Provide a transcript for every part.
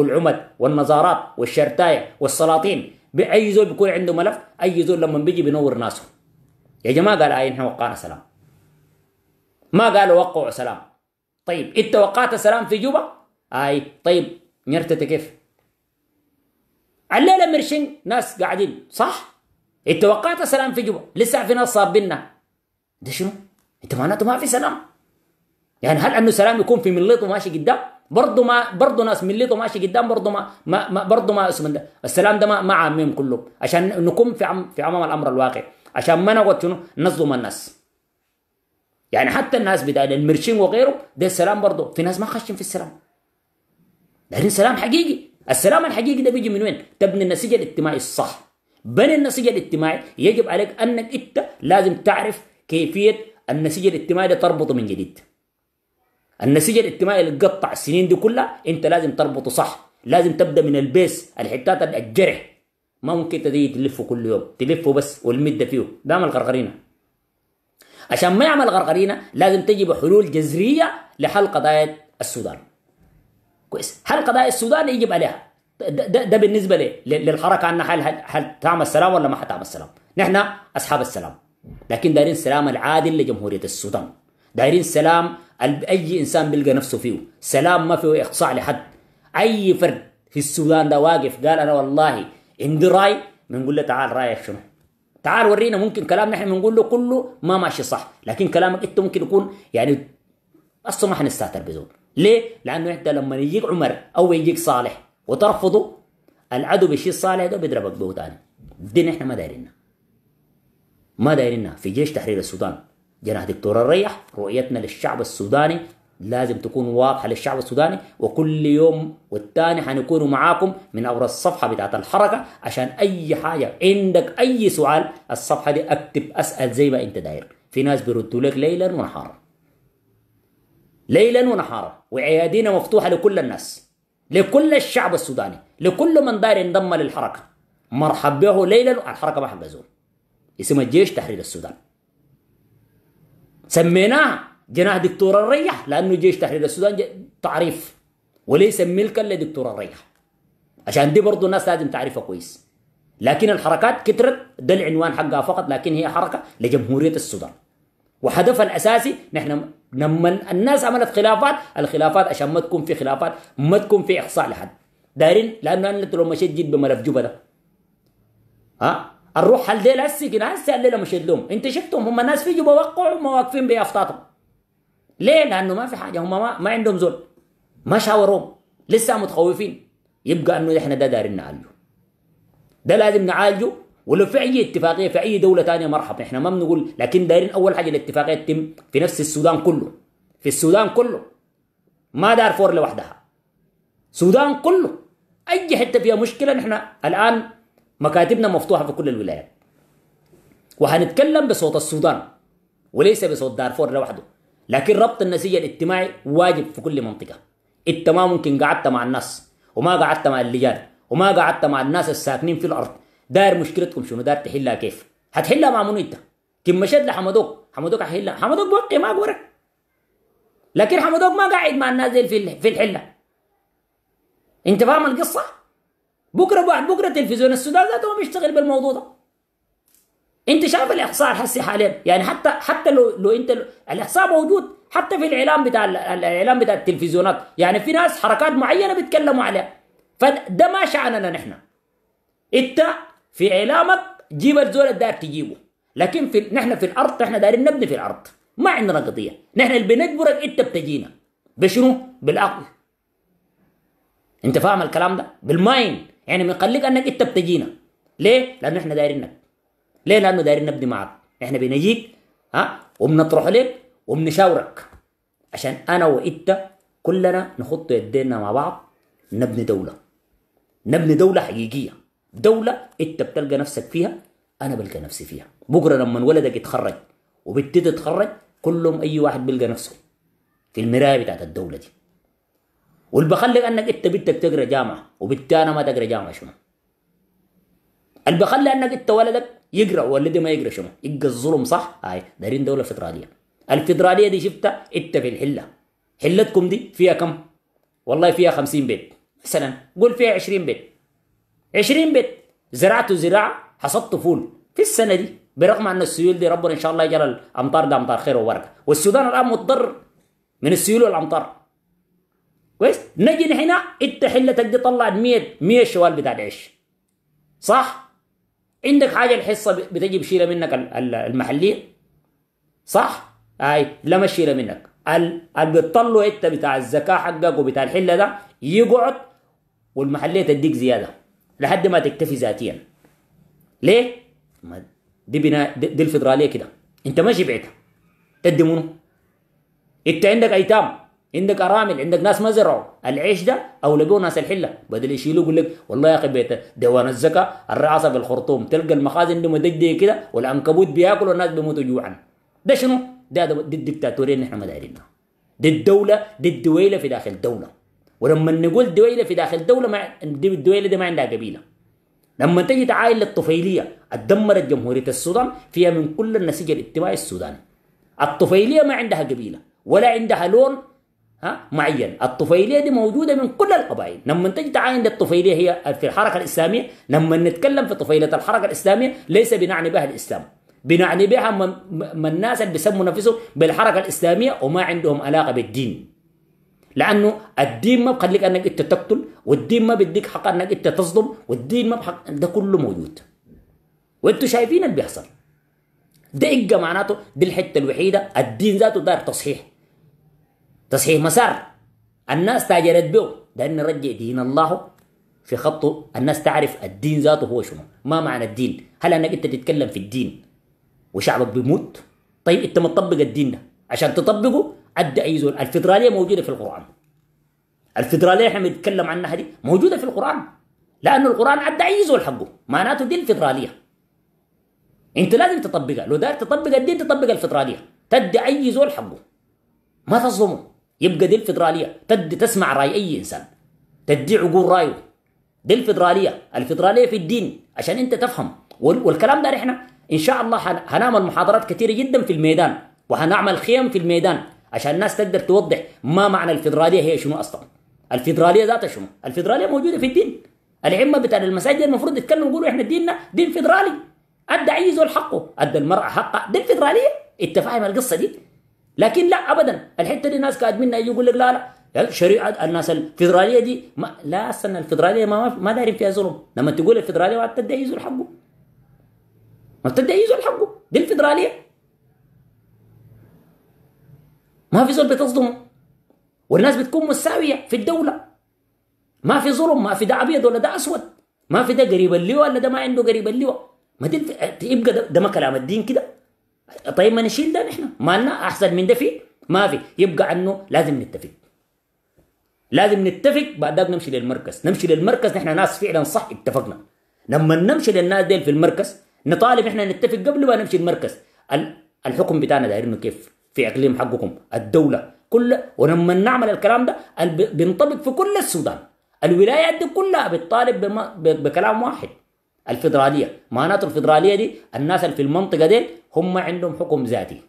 والعمد والنظارات والشرتاية والسلاطين بأي زول بيكون عنده ملف أي زول لما بيجي بينور ناسه يا جماعة قال آية نحن وقعنا سلام ما قالوا وقعوا سلام طيب أنت وقعت سلام في جوبا آي طيب نرتت كيف الليلة مرشين ناس قاعدين صح أنت وقعت سلام في جوبا لسه في ناس صابنا ده شنو أنت معناته ما في سلام يعني هل أنه سلام يكون في مليط وماشي قدام برضه ما برضه ناس ملته ماشي قدام برضه ما ما, ما برضه ما اسم ده السلام ده ما, ما عامين كلهم عشان نكون في عم في امام الامر الواقع عشان ما نقعد شنو نظلم الناس يعني حتى الناس بدال المرشين وغيره ده السلام برضه في ناس ما خاشين في السلام لكن سلام حقيقي السلام الحقيقي ده بيجي من وين تبني النسيج الاجتماعي الصح بني النسيج الاجتماعي يجب عليك انك انت لازم تعرف كيفيه النسيج الاجتماعي ده تربطه من جديد النسيج الاجتماعي اللي قطع السنين دي كلها انت لازم تربطه صح لازم تبدا من البيس الحتات الجرح ما ممكن تجي تلفه كل يوم تلفه بس والمدة فيه دام الغرغرينة عشان ما يعمل غرغرينة لازم تجي بحلول جذرية لحل قضايا السودان كويس حل قضايا السودان يجب عليها ده, ده, بالنسبة لي للحركة عنا هل, هل تعمل سلام ولا ما حتعمل سلام نحن أصحاب السلام لكن دارين السلام العادل لجمهورية السودان دايرين سلام اي انسان بيلقى نفسه فيه سلام ما فيه اقصاع لحد اي فرد في السودان ده واقف قال انا والله عندي راي بنقول له تعال رايك شنو تعال ورينا ممكن كلام نحن بنقول له كله ما ماشي صح لكن كلامك انت ممكن يكون يعني اصلا ما حنستهتر بزول ليه لانه انت لما يجيك عمر او يجيك صالح وترفضه العدو بشي صالح ده بيضربك به ثاني دي نحن ما دايرينها ما دايرينها في جيش تحرير السودان جناح دكتور الريح رؤيتنا للشعب السوداني لازم تكون واضحه للشعب السوداني وكل يوم والتاني حنكون معاكم من عبر الصفحه بتاعت الحركه عشان اي حاجه عندك اي سؤال الصفحه دي اكتب اسال زي ما انت داير في ناس بيردوا لك ليلا ونهارا ليلا ونهارا وعيادينا مفتوحه لكل الناس لكل الشعب السوداني لكل من داير ينضم للحركه مرحب به ليلا الحركه ما حبزوه اسم الجيش تحرير السودان سميناه جناح دكتور الريح لأنه جيش تحرير السودان تعريف وليس ملكا لدكتور الريح عشان دي برضه الناس لازم تعرفها كويس لكن الحركات كترت ده العنوان حقها فقط لكن هي حركة لجمهورية السودان وهدفها الأساسي نحن لما الناس عملت خلافات الخلافات عشان ما تكون في خلافات ما تكون في إحصاء لحد دارين لأنه أنت لو مشيت جيت بملف جبله ها الروح ديل هسي كده هسي الليله مشيت لهم انت شفتهم هم الناس فيجوا بوقعوا هم واقفين بافطاطهم ليه لانه ما في حاجه هم ما, ما عندهم زول ما شاوروهم لسه متخوفين يبقى انه احنا ده دارين نعالجه ده لازم نعالجه ولو في اي اتفاقيه في اي دوله ثانيه مرحبا احنا ما بنقول لكن دايرين اول حاجه الاتفاقيه تتم في نفس السودان كله في السودان كله ما دار فور لوحدها السودان كله اي حته فيها مشكله نحن الان مكاتبنا مفتوحة في كل الولايات وهنتكلم بصوت السودان وليس بصوت دارفور لوحده لكن ربط النسيج الاجتماعي واجب في كل منطقة انت ما ممكن قعدت مع الناس وما قعدت مع اللجان وما قعدت مع الناس الساكنين في الأرض داير مشكلتكم شنو داير تحلها كيف هتحلها مع منو انت كم مشيت لحمدوك حمدوك هيحلها حمدوك بوقي ما قورك لكن حمدوك ما قاعد مع الناس دي في الحله انت فاهم القصه بكره بعد بكره تلفزيون السودان ذاته ما بيشتغل بالموضوع ده انت شايف الاحصاء الحسي حاليا يعني حتى حتى لو لو انت الاحصاء موجود حتى في الاعلام بتاع الاعلام بتاع التلفزيونات يعني في ناس حركات معينه بيتكلموا عليها فده ما شاننا نحن انت في اعلامك جيب الزول الدار تجيبه لكن في نحن في الارض نحن دايرين نبني في الارض ما عندنا قضيه نحن اللي بنجبرك انت بتجينا بشنو بالعقل انت فاهم الكلام ده بالماين يعني بنخليك انك انت بتجينا ليه؟ لانه احنا دايرينك ليه؟ لانه دايرين نبني معك احنا بنجيك ها وبنطرح لك وبنشاورك عشان انا وانت كلنا نحط يدينا مع بعض نبني دولة نبني دولة حقيقية دولة انت بتلقى نفسك فيها انا بلقى نفسي فيها بكره لما ولدك يتخرج وبتدي تتخرج كلهم اي واحد بيلقى نفسه في المرايه بتاعت الدوله دي واللي لانك انك انت بدك تقرا جامعه انا ما تقرا جامعه شنو؟ اللي لانك انك انت ولدك يقرا ولدي ما يقرا شنو؟ يقرا الظلم صح؟ هاي دارين دوله فدراليه الفدراليه دي شفتها انت في الحله حلتكم دي فيها كم؟ والله فيها 50 بيت مثلا قول فيها 20 بيت 20 بيت زرعتوا زراعه حصدتوا فول في السنه دي برغم ان السيول دي ربنا ان شاء الله يجعل الامطار ده امطار خير وبركه والسودان الان متضرر من السيول والامطار كويس نجي هنا انت حلتك دي طلعت 100 100 شوال بتاع عيش صح عندك حاجه الحصه بتجي بشيله منك المحليه صح اي لما شيله منك اللي بتطلعه انت بتاع الزكاه حقك وبتاع الحله ده يقعد والمحليه تديك زياده لحد ما تكتفي ذاتيا ليه دي بناء دي الفدراليه كده انت ما شبعتها تدي منه انت عندك ايتام عندك ارامل عندك ناس ما زرعوا العيش ده او لقوا ناس الحله بدل يشيلوا يقول لك والله يا اخي بيت ديوان الزكاه الرعاصه في الخرطوم تلقى المخازن دي مدده كده والعنكبوت بياكل والناس بيموتوا جوعا ده شنو؟ ده دي الدكتاتوريه اللي احنا ما دايرينها دي الدوله دي الدويله في داخل دوله ولما نقول دويله في داخل دوله ما دي الدويله دي ما عندها قبيله لما تجي تعاين للطفيليه اتدمرت جمهوريه السودان فيها من كل النسيج الاجتماعي السوداني الطفيليه ما عندها قبيله ولا عندها لون ها معين الطفيليه دي موجوده من كل القبائل لما تجي تعاين الطفيليه هي في الحركه الاسلاميه لما نتكلم في طفيليه الحركه الاسلاميه ليس بنعني بها الاسلام بنعني بها من, من الناس اللي بيسموا نفسهم بالحركه الاسلاميه وما عندهم علاقه بالدين لانه الدين ما بخليك انك انت تقتل والدين ما بيديك حق انك انت تصدم والدين ما بحق ده كله موجود وانتم شايفين اللي بيحصل ده إجا معناته دي الحته الوحيده الدين ذاته دار تصحيح تصحيح مسار الناس تاجرت به ده رجع نرجع دين الله في خطه الناس تعرف الدين ذاته هو شنو ما معنى الدين هل انك انت تتكلم في الدين وشعبك بيموت طيب انت ما تطبق الدين ده عشان تطبقه عد اي زول الفدراليه موجوده في القران الفدراليه احنا بنتكلم عنها دي موجوده في القران لانه القران عد اي زول حقه معناته دي الفدراليه انت لازم تطبقها لو داير تطبق الدين تطبق الفدراليه تدي اي زول حقه ما تظلمه يبقى دي الفدراليه تد تسمع راي اي انسان تدي عقول رايه دي الفدراليه الفدراليه في الدين عشان انت تفهم والكلام ده احنا ان شاء الله هنعمل محاضرات كثيره جدا في الميدان وهنعمل خيم في الميدان عشان الناس تقدر توضح ما معنى الفدراليه هي شنو اصلا الفدراليه ذاتها شنو الفدراليه موجوده في الدين الائمه بتاع المساجد المفروض يتكلموا يقولوا احنا ديننا دين فدرالي ادى عيزه الحقه ادى المراه حقه دي فدرالية انت فاهم القصه دي لكن لا ابدا الحته دي ناس قاعد منا يقول لك لا لا شريعه الناس الفدراليه دي ما لا اصلا الفدراليه ما ما دارين فيها ظلم لما تقول الفدراليه ما بتدعي يزول حقه ما بتدعي يزول حقه دي الفدراليه ما في زول بتصدمه والناس بتكون مساويه في الدوله ما في ظلم ما في ده ابيض ولا ده اسود ما في ده قريب اللواء ولا ده ما عنده قريب اللواء ما دي يبقى ده ما كلام الدين كده طيب ما نشيل ده نحن مالنا احسن من ده في ما في يبقى انه لازم نتفق لازم نتفق بعد ذاك نمشي للمركز نمشي للمركز نحن ناس فعلا صح اتفقنا لما نمشي للناس ديل في المركز نطالب احنا نتفق قبل ما نمشي المركز الحكم بتاعنا انه كيف في اقليم حقكم الدوله كل ولما نعمل الكلام ده بينطبق في كل السودان الولايات دي كلها بتطالب بكلام واحد الفدراليه معناته الفدراليه دي الناس اللي في المنطقه دي هم عندهم حكم ذاتي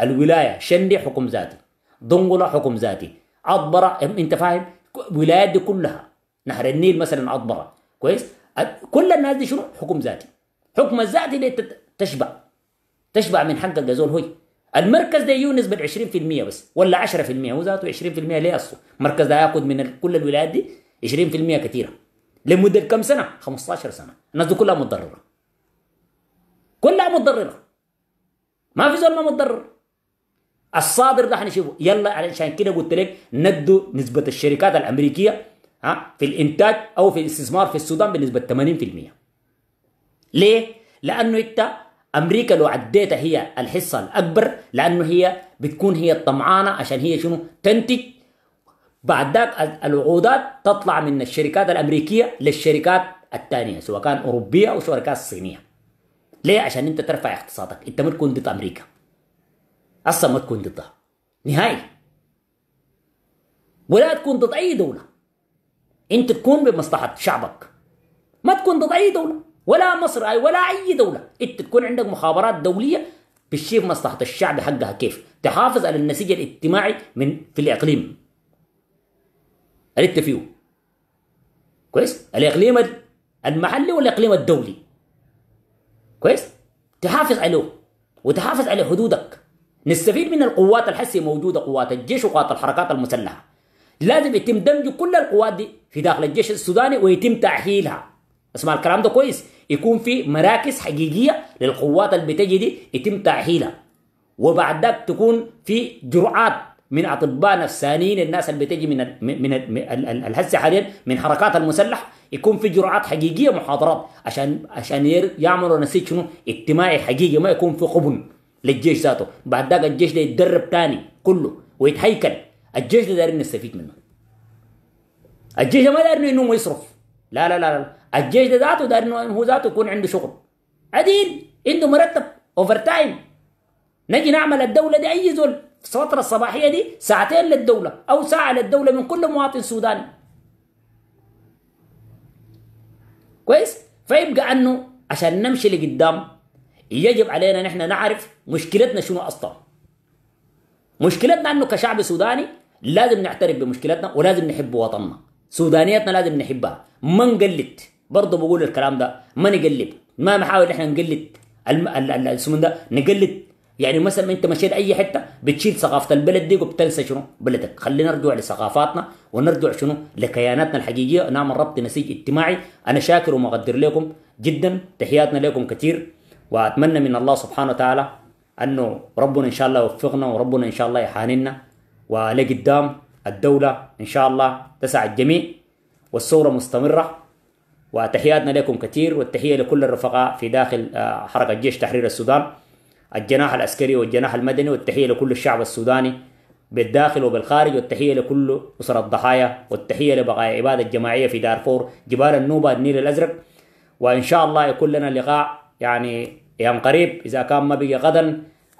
الولايه شندي حكم ذاتي دنقله حكم ذاتي عطبرة انت فاهم الولايات دي كلها نهر النيل مثلا عطبرة كويس كل الناس دي شنو حكم ذاتي حكم الذاتي دي تشبع تشبع من حق الجزول هوي المركز ده يونس بال 20% بس ولا 10% هو ذاته 20% ليه اصله المركز ده ياخذ من كل الولايات دي 20% كثيره لمده كم سنه 15 سنه الناس دي كلها متضرره كلها متضرره ما في زول ما متضرر الصادر ده هنشوفه يلا علشان كده قلت لك ندوا نسبة الشركات الأمريكية ها في الإنتاج أو في الاستثمار في السودان بنسبة 80% ليه؟ لأنه أنت أمريكا لو عديتها هي الحصة الأكبر لأنه هي بتكون هي الطمعانة عشان هي شنو تنتج بعد ذاك الوعودات تطلع من الشركات الأمريكية للشركات الثانية سواء كان أوروبية أو شركات صينية ليه؟ عشان أنت ترفع اقتصادك أنت ما تكون ضد أمريكا اصلا ما تكون ضدها نهائي ولا تكون ضد اي دوله انت تكون بمصلحه شعبك ما تكون ضد اي دوله ولا مصر أي ولا اي دوله انت تكون عندك مخابرات دوليه بتشوف مصلحه الشعب حقها كيف تحافظ على النسيج الاجتماعي من في الاقليم اللي انت فيه كويس الاقليم المحلي والاقليم الدولي كويس تحافظ عليه وتحافظ على حدودك نستفيد من القوات الحسي موجودة قوات الجيش وقوات الحركات المسلحة لازم يتم دمج كل القوات دي في داخل الجيش السوداني ويتم تأهيلها اسمع الكلام ده كويس يكون في مراكز حقيقية للقوات اللي بتجي دي يتم تأهيلها وبعد ذاك تكون في جرعات من اطباء نفسانيين الناس اللي بتجي من من الحسي حاليا من حركات المسلح يكون في جرعات حقيقيه محاضرات عشان عشان يعملوا نسيج شنو اجتماعي حقيقي ما يكون في قبن للجيش ذاته بعد ذاك الجيش ده يتدرب تاني كله ويتهيكل الجيش ده دارين نستفيد منه الجيش ده ما داير انه يصرف لا لا لا لا الجيش ده ذاته داير انه هو ذاته يكون عنده شغل عديل عنده مرتب اوفر تايم نجي نعمل الدوله دي اي زول الفتره الصباحيه دي ساعتين للدوله او ساعه للدوله من كل مواطن سوداني كويس فيبقى انه عشان نمشي لقدام يجب علينا نحن نعرف مشكلتنا شنو اصلا مشكلتنا انه كشعب سوداني لازم نعترف بمشكلتنا ولازم نحب وطننا سودانيتنا لازم نحبها ما نقلد برضه بقول الكلام ده ما نقلد ما نحاول احنا نقلد السمن ده نقلد يعني مثلا انت مشيت اي حته بتشيل ثقافه البلد دي وبتنسى شنو بلدك خلينا نرجع لثقافاتنا ونرجع شنو لكياناتنا الحقيقيه نعمل ربط نسيج اجتماعي انا شاكر ومقدر لكم جدا تحياتنا لكم كثير واتمنى من الله سبحانه وتعالى انه ربنا ان شاء الله يوفقنا وربنا ان شاء الله يحاننا ولقدام الدوله ان شاء الله تسع الجميع والصوره مستمره وتحياتنا لكم كثير والتحيه لكل الرفقاء في داخل آه، حركه جيش تحرير السودان الجناح العسكري والجناح المدني والتحيه لكل الشعب السوداني بالداخل وبالخارج والتحية لكل أسر الضحايا والتحية لبقايا عبادة الجماعية في دارفور جبال النوبة النيل الأزرق وإن شاء الله يكون لنا لقاء يعني قيام قريب إذا كان ما بقي غدا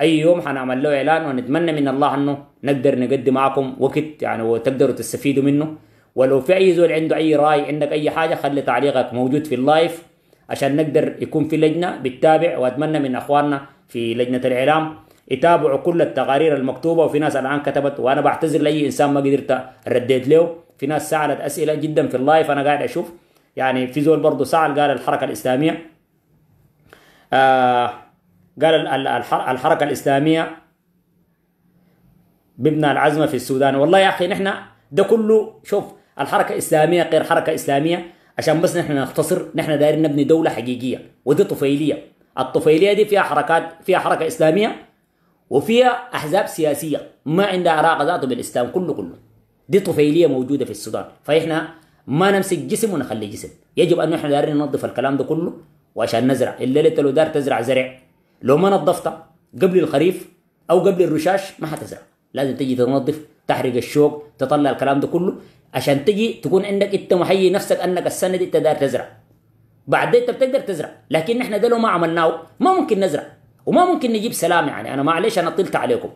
أي يوم حنعمل له إعلان ونتمنى من الله أنه نقدر نقدم معكم وقت يعني وتقدروا تستفيدوا منه ولو في أي زول عنده أي رأي عندك أي حاجة خلي تعليقك موجود في اللايف عشان نقدر يكون في لجنة بتتابع وأتمنى من أخواننا في لجنة الإعلام يتابعوا كل التقارير المكتوبة وفي ناس الآن كتبت وأنا بعتذر لأي إنسان ما قدرت رديت له في ناس سألت أسئلة جدا في اللايف أنا قاعد أشوف يعني في زول برضه سأل قال الحركة الإسلامية آه، قال الحركة الإسلامية ببنى العزمة في السودان والله يا أخي نحن ده كله شوف الحركة الإسلامية غير حركة إسلامية عشان بس نحن نختصر نحن دايرين نبني دولة حقيقية ودي طفيلية الطفيلية دي فيها حركات فيها حركة إسلامية وفيها أحزاب سياسية ما عندها علاقة ذاته بالإسلام كله كله دي طفيلية موجودة في السودان فإحنا ما نمسك جسم ونخلي جسم يجب أن نحن دايرين ننظف الكلام ده كله وعشان نزرع الليله لو دار تزرع زرع لو ما نظفتها قبل الخريف او قبل الرشاش ما حتزرع لازم تجي تنظف تحرق الشوك تطلع الكلام ده كله عشان تجي تكون عندك انت محيي نفسك انك السنه دي انت دار تزرع بعد انت بتقدر تزرع لكن احنا ده لو ما عملناه ما ممكن نزرع وما ممكن نجيب سلام يعني انا معلش انا طلت عليكم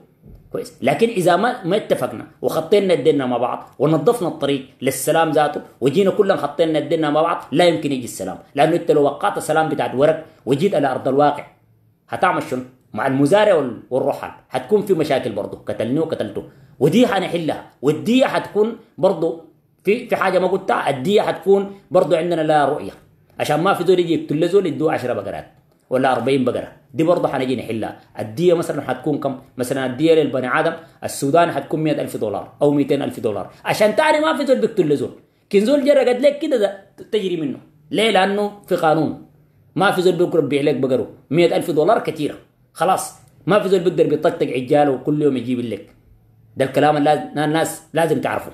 كويس لكن اذا ما ما اتفقنا وخطينا الدنيا مع بعض ونظفنا الطريق للسلام ذاته وجينا كلنا خطينا الدنيا مع بعض لا يمكن يجي السلام لانه انت لو وقعت السلام بتاعت ورق وجيت على ارض الواقع هتعمل شنو؟ مع المزارع والرحال حتكون في مشاكل برضه قتلني وقتلته ودي حنحلها والدية حتكون برضه في في حاجه ما قلتها الدية حتكون برضه عندنا لا رؤيه عشان ما في زول يجي يقتل زول يدوه 10 بقرات ولا 40 بقره دي برضه حنجي نحلها الديه مثلا حتكون كم مثلا الديه للبني ادم السوداني حتكون 100000 دولار او 200000 دولار عشان تاني ما في زول بيقتل زول جرى قد لك كده تجري منه ليه لانه في قانون ما في زول بيقدر يبيع لك بقره 100000 دولار كثيره خلاص ما في زول بيقدر بيطقطق عجاله وكل يوم يجيب لك ده الكلام اللي الناس لازم تعرفه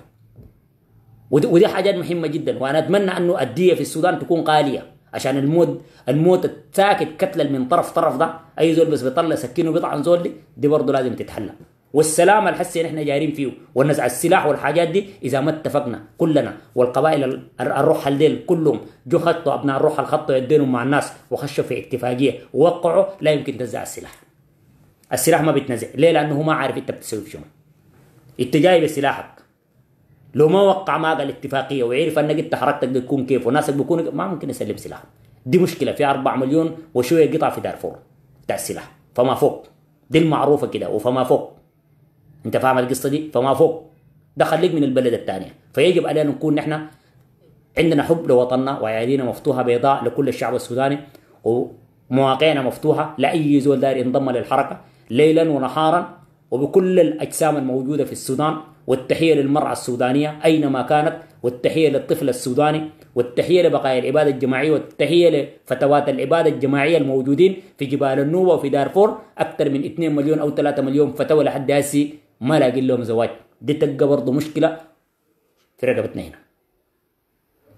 ودي, ودي حاجات مهمه جدا وانا اتمنى انه الديه في السودان تكون غاليه عشان الموت الموت الساكت كتلة من طرف طرف ده اي زول بس بيطلع سكينه بيطعن زول دي, دي برضه لازم تتحلى والسلام الحسي نحن جايرين فيه والنزع السلاح والحاجات دي اذا ما اتفقنا كلنا والقبائل الروح الليل كلهم جو خطوا ابناء الروح الخطوا يدينهم مع الناس وخشوا في اتفاقيه ووقعوا لا يمكن تنزع السلاح السلاح ما بيتنزع ليه لانه ما عارف انت بتسوي شنو انت جاي بسلاحك لو ما وقع معك الاتفاقيه وعرف انك انت حركتك بتكون كيف وناسك بيكون ما ممكن يسلم سلاح دي مشكله في 4 مليون وشويه قطع في دارفور بتاع السلاح فما فوق دي المعروفه كده وفما فوق انت فاهم القصه دي فما فوق ده خليك من البلد الثانيه فيجب علينا نكون نحن عندنا حب لوطننا وعيالينا مفتوحه بيضاء لكل الشعب السوداني ومواقعنا مفتوحه لاي زول داير ينضم للحركه ليلا ونهارا وبكل الاجسام الموجوده في السودان والتحية للمرأة السودانية أينما كانت والتحية للطفل السوداني والتحية لبقايا العبادة الجماعية والتحية لفتوات العبادة الجماعية الموجودين في جبال النوبة وفي دارفور أكثر من 2 مليون أو 3 مليون فتوى لحد هسي ما لاقي لهم زواج دي تلقى برضه مشكلة في رقبتنا هنا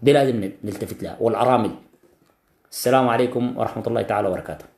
دي لازم نلتفت لها والأرامل السلام عليكم ورحمة الله تعالى وبركاته